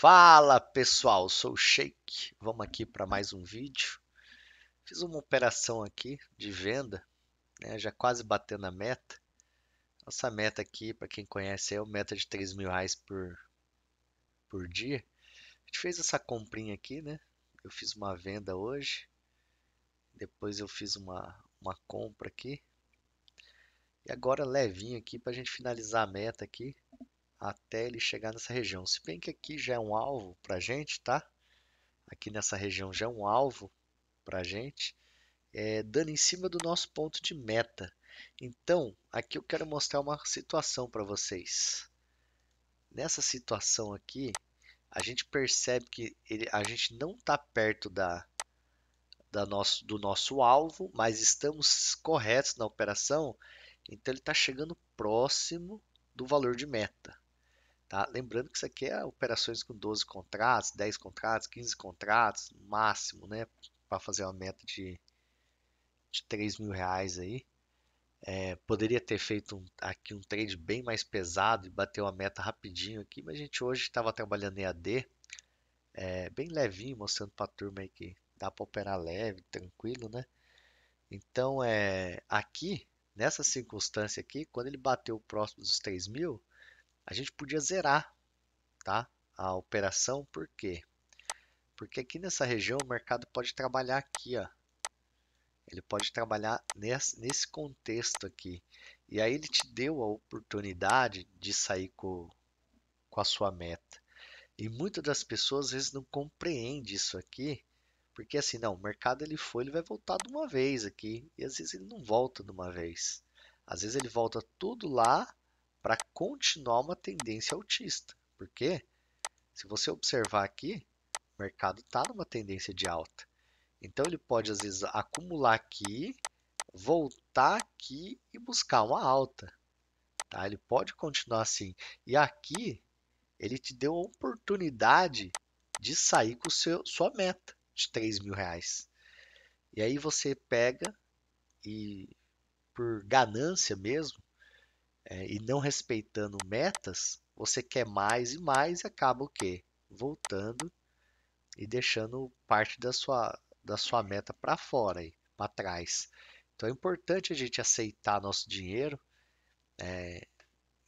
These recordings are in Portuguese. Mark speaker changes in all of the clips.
Speaker 1: Fala pessoal, sou o Shake. Vamos aqui para mais um vídeo. Fiz uma operação aqui de venda, né? já quase batendo a meta. Nossa meta aqui, para quem conhece, é uma meta de 3 mil reais por, por dia. A gente fez essa comprinha aqui, né? Eu fiz uma venda hoje. Depois eu fiz uma, uma compra aqui. E agora levinho aqui para a gente finalizar a meta aqui até ele chegar nessa região. Se bem que aqui já é um alvo para a gente, tá? Aqui nessa região já é um alvo para a gente, é, dando em cima do nosso ponto de meta. Então, aqui eu quero mostrar uma situação para vocês. Nessa situação aqui, a gente percebe que ele, a gente não está perto da, da nosso, do nosso alvo, mas estamos corretos na operação, então ele está chegando próximo do valor de meta. Tá? Lembrando que isso aqui é operações com 12 contratos, 10 contratos, 15 contratos, máximo, né? Para fazer uma meta de, de 3 mil reais aí. É, poderia ter feito um, aqui um trade bem mais pesado e bater uma meta rapidinho aqui, mas a gente hoje estava trabalhando em AD, é, bem levinho, mostrando para a turma aí que dá para operar leve, tranquilo, né? Então, é, aqui, nessa circunstância aqui, quando ele bateu próximo dos 3 mil, a gente podia zerar tá? a operação, por quê? Porque aqui nessa região o mercado pode trabalhar aqui, ó. ele pode trabalhar nesse, nesse contexto aqui. E aí ele te deu a oportunidade de sair com, com a sua meta. E muitas das pessoas às vezes não compreende isso aqui, porque assim, não, o mercado ele foi, ele vai voltar de uma vez aqui, e às vezes ele não volta de uma vez. Às vezes ele volta tudo lá para continuar uma tendência altista. Porque, se você observar aqui, o mercado está numa tendência de alta. Então, ele pode, às vezes, acumular aqui, voltar aqui e buscar uma alta. Tá? Ele pode continuar assim. E aqui, ele te deu a oportunidade de sair com seu, sua meta de 3 mil reais. E aí você pega e, por ganância mesmo, é, e não respeitando metas, você quer mais e mais e acaba o quê? Voltando e deixando parte da sua, da sua meta para fora, para trás. Então é importante a gente aceitar nosso dinheiro. É,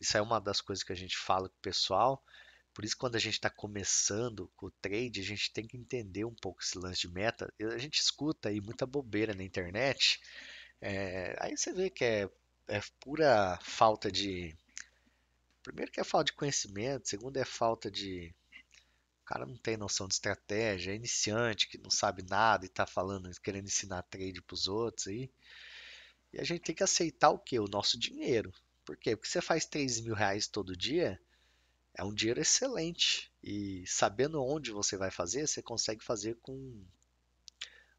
Speaker 1: isso é uma das coisas que a gente fala com o pessoal. Por isso, quando a gente está começando com o trade, a gente tem que entender um pouco esse lance de meta. A gente escuta aí muita bobeira na internet. É, aí você vê que é é pura falta de. Primeiro que é falta de conhecimento, segundo é falta de. O cara não tem noção de estratégia, é iniciante que não sabe nada e está falando, querendo ensinar trade para os outros aí. E a gente tem que aceitar o que? O nosso dinheiro. Por quê? Porque você faz 3 mil reais todo dia, é um dinheiro excelente. E sabendo onde você vai fazer, você consegue fazer com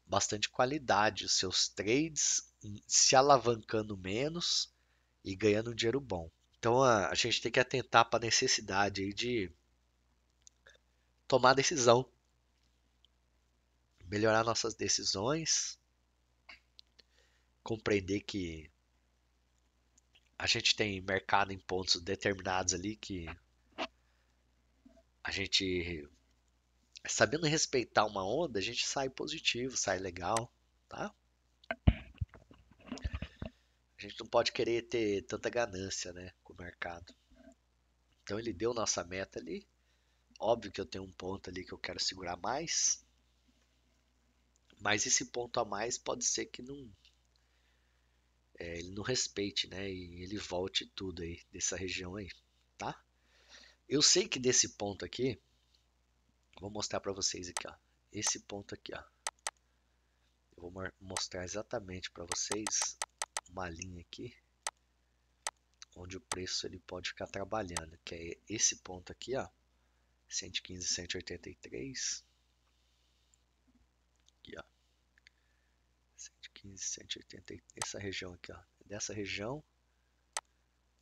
Speaker 1: bastante qualidade os seus trades, se alavancando menos e ganhando um dinheiro bom. Então a, a gente tem que atentar para a necessidade de tomar decisão, melhorar nossas decisões, compreender que a gente tem mercado em pontos determinados ali que a gente sabendo respeitar uma onda, a gente sai positivo, sai legal, tá? A gente não pode querer ter tanta ganância, né, com o mercado. Então ele deu nossa meta ali. Óbvio que eu tenho um ponto ali que eu quero segurar mais. Mas esse ponto a mais pode ser que não é, ele não respeite, né? E ele volte tudo aí dessa região aí, tá? Eu sei que desse ponto aqui vou mostrar para vocês aqui, ó. Esse ponto aqui, ó. Eu vou mostrar exatamente para vocês uma linha aqui onde o preço ele pode ficar trabalhando, que é esse ponto aqui, ó. 115, 183. Aqui, ó. 115, 183. Essa região aqui, ó. É dessa região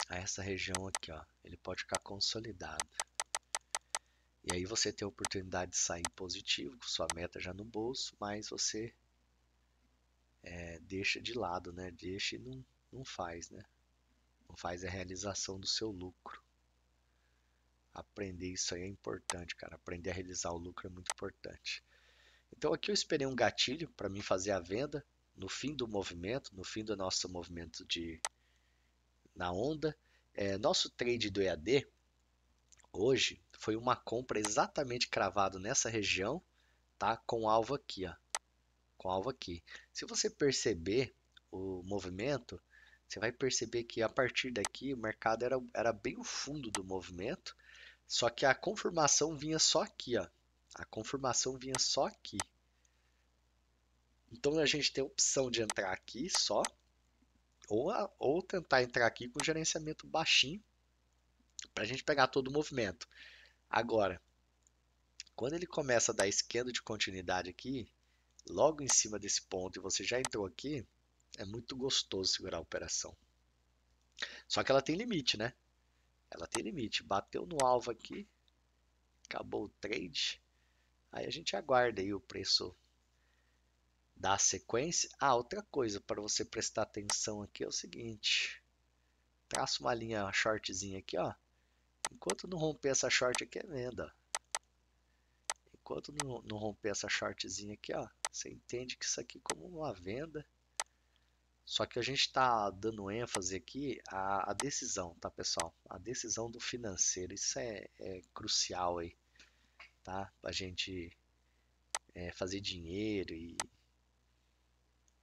Speaker 1: a essa região aqui, ó. Ele pode ficar consolidado. E aí você tem a oportunidade de sair positivo, com sua meta já no bolso, mas você é, deixa de lado, né? Deixa e não, não faz, né? Não faz a realização do seu lucro. Aprender isso aí é importante, cara. Aprender a realizar o lucro é muito importante. Então aqui eu esperei um gatilho para mim fazer a venda no fim do movimento, no fim do nosso movimento de na onda. É, nosso trade do EAD, Hoje foi uma compra exatamente cravado nessa região, tá? Com alvo aqui, ó. Com alvo aqui. Se você perceber o movimento, você vai perceber que a partir daqui o mercado era, era bem o fundo do movimento, só que a confirmação vinha só aqui, ó. A confirmação vinha só aqui. Então a gente tem a opção de entrar aqui só, ou, ou tentar entrar aqui com gerenciamento baixinho, para a gente pegar todo o movimento. Agora, quando ele começa a dar esquerda de continuidade aqui, logo em cima desse ponto e você já entrou aqui, é muito gostoso segurar a operação. Só que ela tem limite, né? Ela tem limite. Bateu no alvo aqui, acabou o trade. Aí a gente aguarda aí o preço da sequência. Ah, outra coisa para você prestar atenção aqui é o seguinte. Traça uma linha shortzinha aqui, ó. Enquanto não romper essa short aqui, é venda. Enquanto não, romper essa shortzinha aqui, ó, você entende que isso aqui é como uma venda. Só que a gente está dando ênfase aqui à, à, decisão, tá, pessoal? A decisão do financeiro, isso é, é crucial aí, tá? Para gente é, fazer dinheiro e...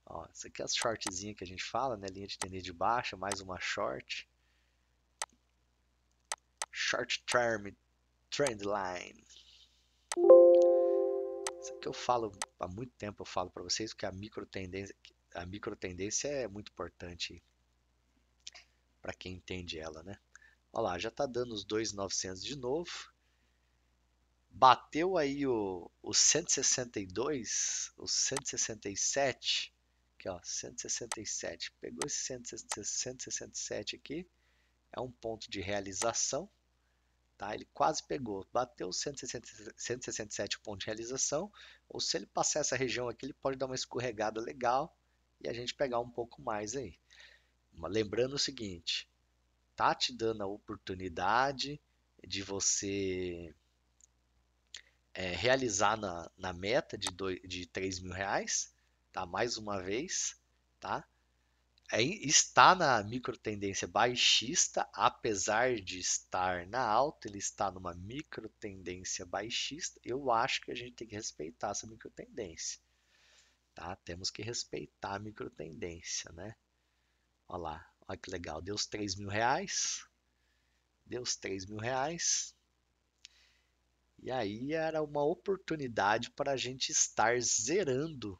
Speaker 1: Ó, isso aqui é as shortzinha que a gente fala, né? Linha de tendência de baixa, mais uma short. Short Term Trendline. Isso aqui eu falo há muito tempo, eu falo para vocês que a micro tendência, a micro tendência é muito importante para quem entende ela, né? Olha lá, já está dando os 2,900 de novo. Bateu aí o, o 162, o 167, aqui ó, 167. Pegou esse 167 aqui, é um ponto de realização. Tá? Ele quase pegou, bateu 167 pontos de realização, ou se ele passar essa região aqui, ele pode dar uma escorregada legal e a gente pegar um pouco mais aí. lembrando o seguinte, tá te dando a oportunidade de você é, realizar na, na meta de, dois, de 3 mil reais, tá? Mais uma vez, tá? é, está na micro tendência baixista, apesar de estar na alta, ele está numa micro tendência baixista. Eu acho que a gente tem que respeitar essa micro tendência. Tá? Temos que respeitar a micro tendência, né? Olha lá, olha que legal, deu os 3 mil reais. Deu os 3 mil reais. E aí era uma oportunidade para a gente estar zerando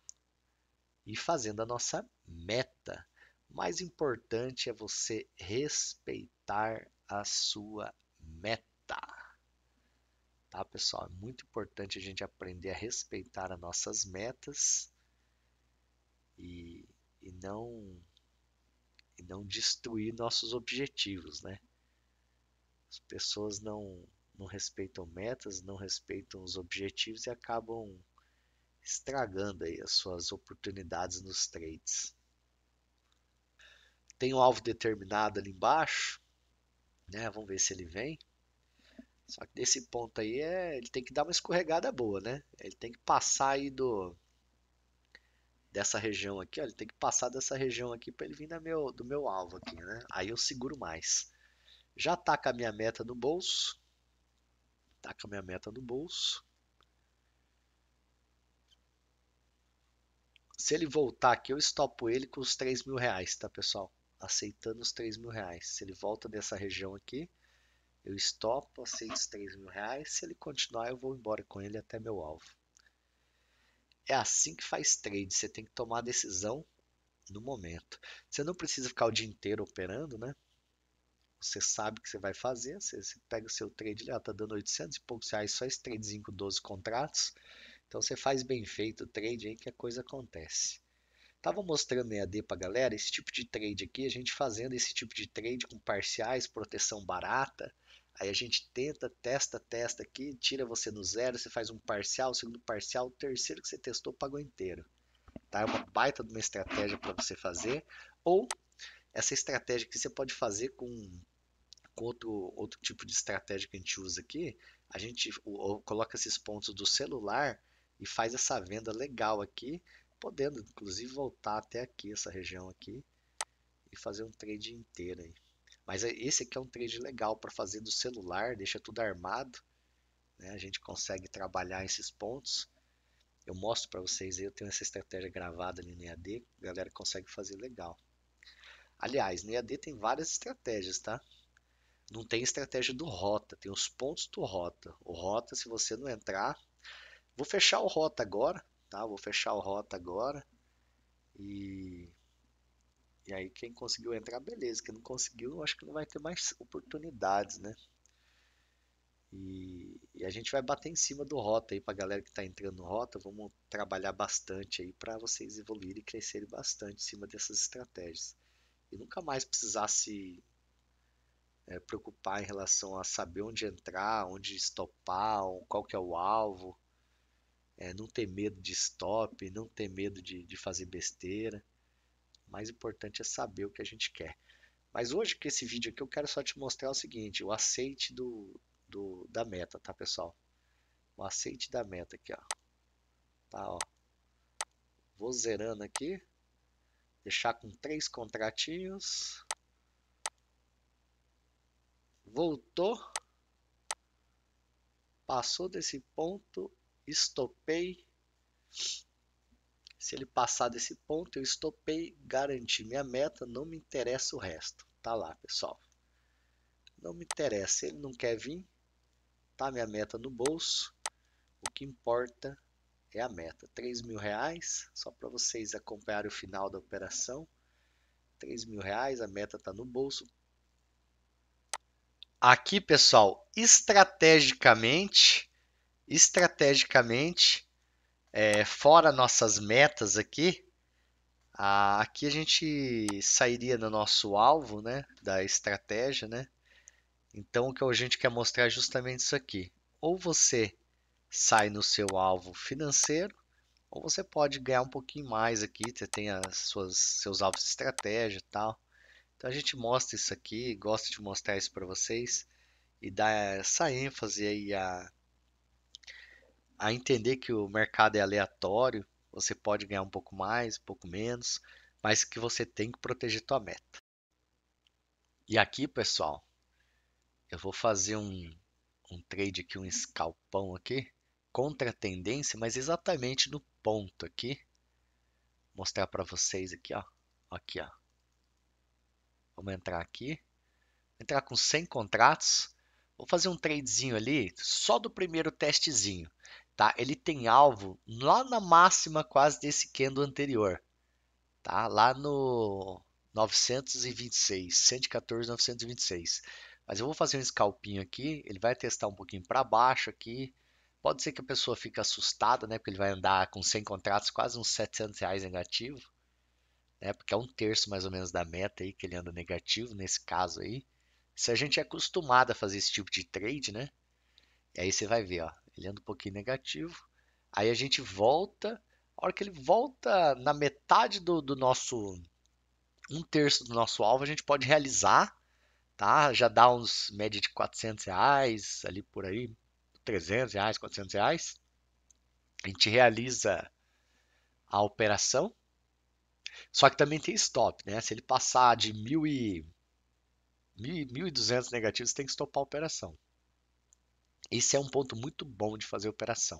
Speaker 1: e fazendo a nossa meta mais importante é você respeitar a sua meta. Tá, pessoal? É muito importante a gente aprender a respeitar as nossas metas e, e não e não destruir nossos objetivos, né? As pessoas não não respeitam metas, não respeitam os objetivos e acabam estragando aí as suas oportunidades nos trades. Tem um alvo determinado ali embaixo. Né? Vamos ver se ele vem. Só que desse ponto aí é, ele tem que dar uma escorregada boa, né? Ele tem que passar aí do dessa região aqui, ó, ele tem que passar dessa região aqui para ele vir da meu, do meu alvo aqui, né? Aí eu seguro mais. Já tá com a minha meta no bolso. Tá com a minha meta no bolso. Se ele voltar aqui, eu estopo ele com os 3 mil reais, tá, pessoal? aceitando os 3 mil reais. Se ele volta dessa região aqui, eu estopo, aceito os 3 mil reais. Se ele continuar, eu vou embora com ele até meu alvo. É assim que faz trade. Você tem que tomar a decisão no momento. Você não precisa ficar o dia inteiro operando, né? Você sabe o que você vai fazer. Você, pega o seu trade lá, tá dando 800 e poucos reais só esse tradezinho com 12 contratos. Então você faz bem feito o trade aí que a coisa acontece. Estava mostrando em AD para galera esse tipo de trade aqui, a gente fazendo esse tipo de trade com parciais, proteção barata. Aí a gente tenta, testa, testa aqui, tira você do zero, você faz um parcial, segundo parcial, o terceiro que você testou pagou inteiro. Tá? É uma baita de uma estratégia para você fazer. Ou essa estratégia que você pode fazer com, com outro, outro tipo de estratégia que a gente usa aqui. A gente coloca esses pontos do celular e faz essa venda legal aqui podendo inclusive voltar até aqui, essa região aqui, e fazer um trade inteiro aí. Mas é, esse aqui é um trade legal para fazer do celular, deixa tudo armado, né? A gente consegue trabalhar esses pontos. Eu mostro para vocês aí, eu tenho essa estratégia gravada ali no EAD, a galera consegue fazer legal. Aliás, no EAD tem várias estratégias, tá? Não tem estratégia do rota, tem os pontos do rota. O rota, se você não entrar, vou fechar o rota agora, Tá? Vou fechar o rota agora. E, e aí quem conseguiu entrar, beleza. Quem não conseguiu, acho que não vai ter mais oportunidades, né? E, e a gente vai bater em cima do rota aí para galera que está entrando no rota. Vamos trabalhar bastante aí para vocês evoluírem e crescerem bastante em cima dessas estratégias. E nunca mais precisar se é, preocupar em relação a saber onde entrar, onde estopar, qual que é o alvo é, não ter medo de stop, não ter medo de, de fazer besteira. O mais importante é saber o que a gente quer. Mas hoje com esse vídeo aqui eu quero só te mostrar o seguinte, o aceite do, do da meta, tá pessoal? O aceite da meta aqui, ó. Tá, ó. Vou zerando aqui. Deixar com três contratinhos. Voltou. Passou desse ponto, estopei. Se ele passar desse ponto, eu estopei, garanti minha meta, não me interessa o resto. Tá lá, pessoal. Não me interessa, ele não quer vir, tá minha meta no bolso. O que importa é a meta. 3 mil reais, só para vocês acompanharem o final da operação. 3 mil reais, a meta está no bolso. Aqui, pessoal, estrategicamente, estrategicamente, é, fora nossas metas aqui, a, aqui a gente sairia do nosso alvo, né? Da estratégia, né? Então, o que a gente quer mostrar é justamente isso aqui. Ou você sai no seu alvo financeiro, ou você pode ganhar um pouquinho mais aqui, você tem as suas, seus alvos de estratégia e tal. Então, a gente mostra isso aqui, gosta de mostrar isso para vocês e dar essa ênfase aí a a entender que o mercado é aleatório, você pode ganhar um pouco mais, um pouco menos, mas que você tem que proteger tua meta. E aqui, pessoal, eu vou fazer um, um trade aqui, um escalpão aqui, contra a tendência, mas exatamente no ponto aqui. Vou mostrar para vocês aqui, ó. Aqui, ó. Vamos entrar aqui. Vou entrar com 100 contratos. Vou fazer um tradezinho ali, só do primeiro testezinho tá? Ele tem alvo lá na máxima quase desse candle anterior, tá? Lá no 926, 114, 926. Mas eu vou fazer um escalpinho aqui, ele vai testar um pouquinho para baixo aqui. Pode ser que a pessoa fique assustada, né? Porque ele vai andar com 100 contratos, quase uns 700 reais negativo, né? Porque é um terço mais ou menos da meta aí que ele anda negativo nesse caso aí. Se a gente é acostumado a fazer esse tipo de trade, né? E aí você vai ver, ó, ele anda um pouquinho negativo. Aí a gente volta. A hora que ele volta na metade do, do nosso. Um terço do nosso alvo, a gente pode realizar. Tá? Já dá uns média de 400 reais ali por aí. 300 reais, 400 reais. A gente realiza a operação. Só que também tem stop, né? Se ele passar de 1.000 e 1.200 negativos, tem que stopar a operação. Esse é um ponto muito bom de fazer operação.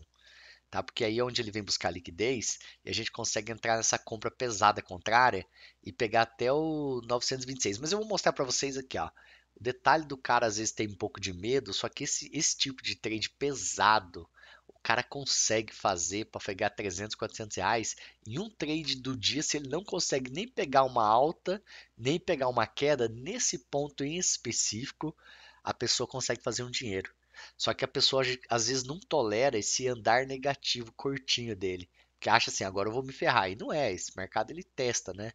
Speaker 1: Tá? Porque aí é onde ele vem buscar liquidez e a gente consegue entrar nessa compra pesada contrária e pegar até o 926. Mas eu vou mostrar para vocês aqui, ó. O detalhe do cara às vezes tem um pouco de medo, só que esse, esse tipo de trade pesado, o cara consegue fazer para pegar 300, 400 reais em um trade do dia se ele não consegue nem pegar uma alta, nem pegar uma queda, nesse ponto em específico, a pessoa consegue fazer um dinheiro. Só que a pessoa às vezes não tolera esse andar negativo curtinho dele, que acha assim, agora eu vou me ferrar. E não é, esse mercado ele testa, né?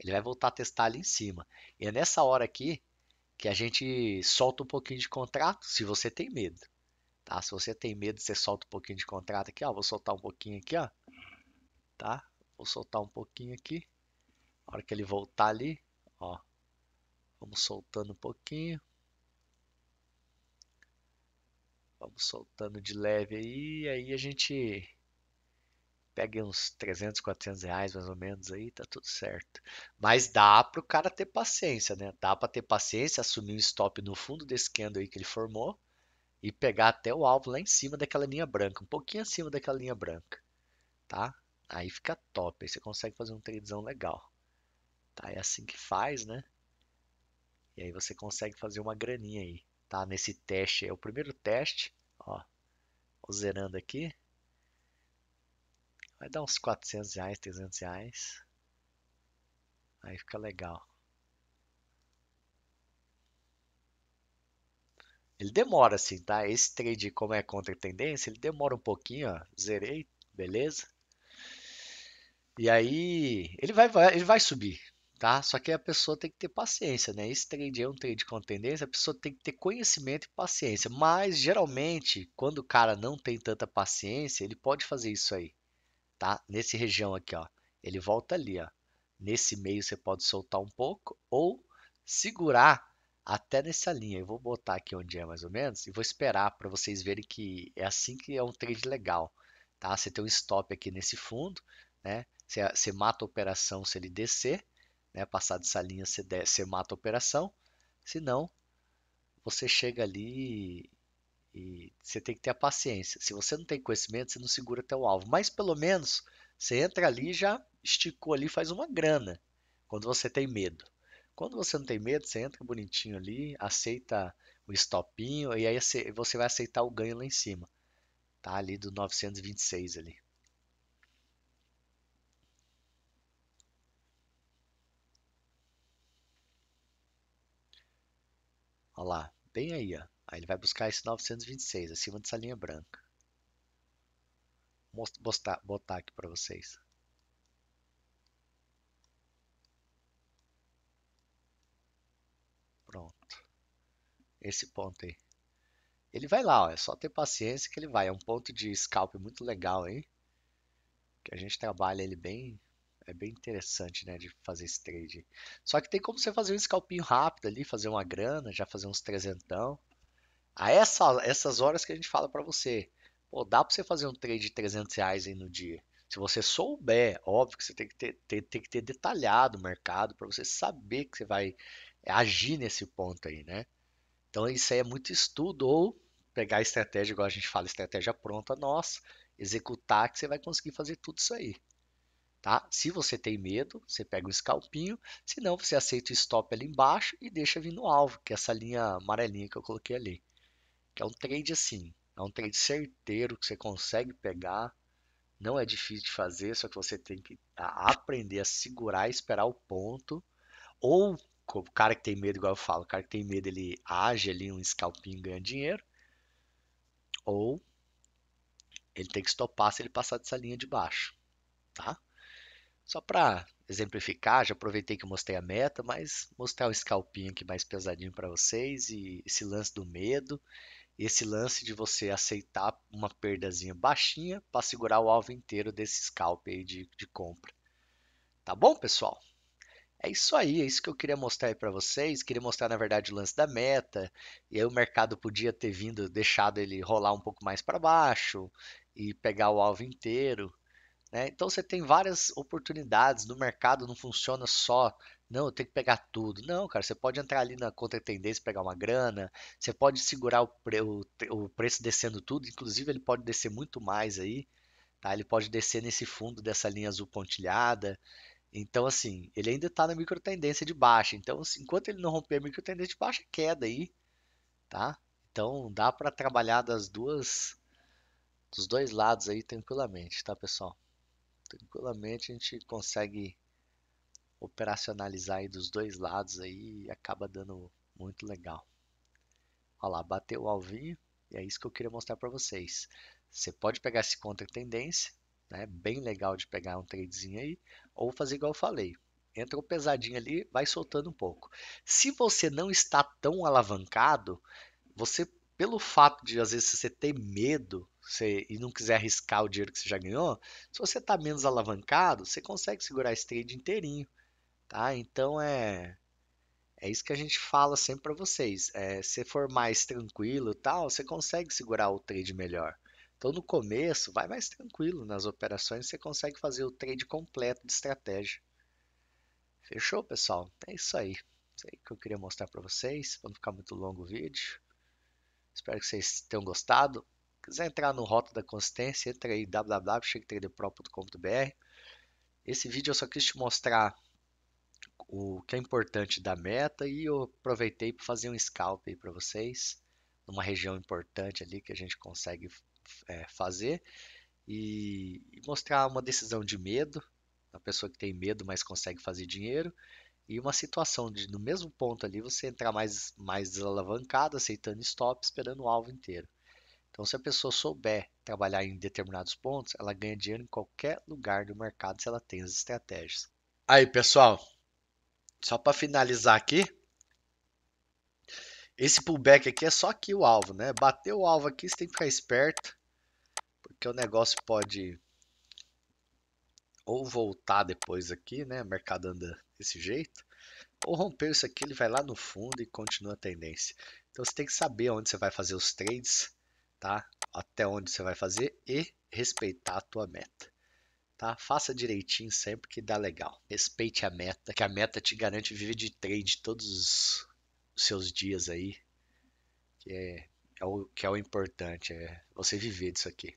Speaker 1: Ele vai voltar a testar ali em cima. E é nessa hora aqui que a gente solta um pouquinho de contrato, se você tem medo. Tá? Se você tem medo, você solta um pouquinho de contrato aqui, ó, vou soltar um pouquinho aqui, ó. Tá? Vou soltar um pouquinho aqui. Na hora que ele voltar ali, ó, vamos soltando um pouquinho. Vamos soltando de leve aí, aí a gente pega uns 300, 400 reais mais ou menos aí, tá tudo certo. Mas dá para o cara ter paciência, né? Dá para ter paciência, assumir um stop no fundo desse candle aí que ele formou e pegar até o alvo lá em cima daquela linha branca, um pouquinho acima daquela linha branca, tá? Aí fica top, aí você consegue fazer um tradezão legal. Tá, é assim que faz, né? E aí você consegue fazer uma graninha aí tá? Nesse teste, é o primeiro teste, ó, zerando aqui. Vai dar uns 400 reais, 300 reais. Aí fica legal. Ele demora assim, tá? Esse trade, como é contra tendência, ele demora um pouquinho, ó. Zerei, beleza? E aí, ele vai, vai, ele vai subir tá? Só que a pessoa tem que ter paciência, né? Esse trade é um trade com tendência, a pessoa tem que ter conhecimento e paciência. Mas geralmente, quando o cara não tem tanta paciência, ele pode fazer isso aí, tá? Nesse região aqui, ó. Ele volta ali, ó. Nesse meio você pode soltar um pouco ou segurar até nessa linha. Eu vou botar aqui onde é mais ou menos e vou esperar para vocês verem que é assim que é um trade legal, tá? Você tem um stop aqui nesse fundo, né? Você, você mata a operação se ele descer, né? Passar dessa linha, você, der, você mata a operação. Senão, você chega ali e, e você tem que ter a paciência. Se você não tem conhecimento, você não segura até o alvo. Mas pelo menos você entra ali já esticou ali faz uma grana. Quando você tem medo. Quando você não tem medo, você entra bonitinho ali, aceita o stopinho e aí você vai aceitar o ganho lá em cima. Tá ali do 926 ali. Olha lá, bem aí, ó. Aí ele vai buscar esse 926, acima dessa linha branca. Vou botar, botar aqui para vocês. Pronto. Esse ponto aí. Ele vai lá, ó. é só ter paciência que ele vai. É um ponto de scalp muito legal aí. Que a gente trabalha ele bem é bem interessante, né, de fazer esse trade. Só que tem como você fazer um scalpinho rápido ali, fazer uma grana, já fazer uns trezentão. A essa, essas horas que a gente fala para você, pô, dá para você fazer um trade de 300 reais aí no dia. Se você souber, óbvio que você tem que ter, ter tem que ter detalhado o mercado para você saber que você vai agir nesse ponto aí, né? Então isso aí é muito estudo ou pegar a estratégia, igual a gente fala, estratégia pronta nossa, executar que você vai conseguir fazer tudo isso aí. Tá? Se você tem medo, você pega o scalpinho, se não, você aceita o stop ali embaixo e deixa vir no alvo, que é essa linha amarelinha que eu coloquei ali. Que é um trade assim, é um trade certeiro que você consegue pegar, não é difícil de fazer, só que você tem que aprender a segurar e esperar o ponto. Ou o cara que tem medo, igual eu falo, o cara que tem medo, ele age ali um scalpinho ganha dinheiro. Ou ele tem que stopar se ele passar dessa linha de baixo, tá? Só para exemplificar, já aproveitei que mostrei a meta, mas mostrar o scalpinho aqui mais pesadinho para vocês e esse lance do medo, esse lance de você aceitar uma perdazinha baixinha para segurar o alvo inteiro desse scalp aí de, de compra. Tá bom, pessoal? É isso aí, é isso que eu queria mostrar aí para vocês. Queria mostrar, na verdade, o lance da meta. E aí o mercado podia ter vindo, deixado ele rolar um pouco mais para baixo e pegar o alvo inteiro. Né? Então você tem várias oportunidades no mercado, não funciona só. Não, eu tenho que pegar tudo. Não, cara, você pode entrar ali na contra-tendência, pegar uma grana, você pode segurar o, pre, o, o, preço descendo tudo, inclusive ele pode descer muito mais aí, tá? Ele pode descer nesse fundo dessa linha azul pontilhada. Então, assim, ele ainda está na micro tendência de baixa. Então, assim, enquanto ele não romper a tendência de baixa, é queda aí, tá? Então, dá para trabalhar das duas, dos dois lados aí tranquilamente, tá, pessoal? tranquilamente a gente consegue operacionalizar aí dos dois lados aí e acaba dando muito legal. Olha lá, bateu o alvinho e é isso que eu queria mostrar para vocês. Você pode pegar esse contra tendência, né? Bem legal de pegar um tradezinho aí, ou fazer igual eu falei. Entrou pesadinho ali, vai soltando um pouco. Se você não está tão alavancado, você, pelo fato de às vezes você ter medo, você, e não quiser arriscar o dinheiro que você já ganhou, se você está menos alavancado, você consegue segurar esse trade inteirinho. Tá? Então é é isso que a gente fala sempre para vocês. É, se for mais tranquilo tal, você consegue segurar o trade melhor. Então no começo vai mais tranquilo nas operações, você consegue fazer o trade completo de estratégia. Fechou, pessoal? É isso aí. Isso aí que eu queria mostrar para vocês, para não ficar muito longo o vídeo. Espero que vocês tenham gostado quiser entrar no Rota da Consistência, entra aí www.checktraderpro.com.br. Esse vídeo eu só quis te mostrar o que é importante da meta e eu aproveitei para fazer um scalp aí para vocês, numa região importante ali que a gente consegue é, fazer e, e mostrar uma decisão de medo, uma pessoa que tem medo, mas consegue fazer dinheiro, e uma situação de no mesmo ponto ali você entrar mais mais desalavancado, aceitando stop, esperando o alvo inteiro. Então, se a pessoa souber trabalhar em determinados pontos, ela ganha dinheiro em qualquer lugar do mercado se ela tem as estratégias. Aí, pessoal, só para finalizar aqui, esse pullback aqui é só aqui o alvo, né? Bater o alvo aqui, você tem que ficar esperto, porque o negócio pode ou voltar depois aqui, né? O mercado anda desse jeito, ou romper isso aqui, ele vai lá no fundo e continua a tendência. Então você tem que saber onde você vai fazer os trades, tá? Até onde você vai fazer e respeitar a tua meta. Tá? Faça direitinho sempre que dá legal. Respeite a meta, que a meta te garante viver de trade todos os seus dias aí. Que é, é o, que é o importante, é você viver disso aqui.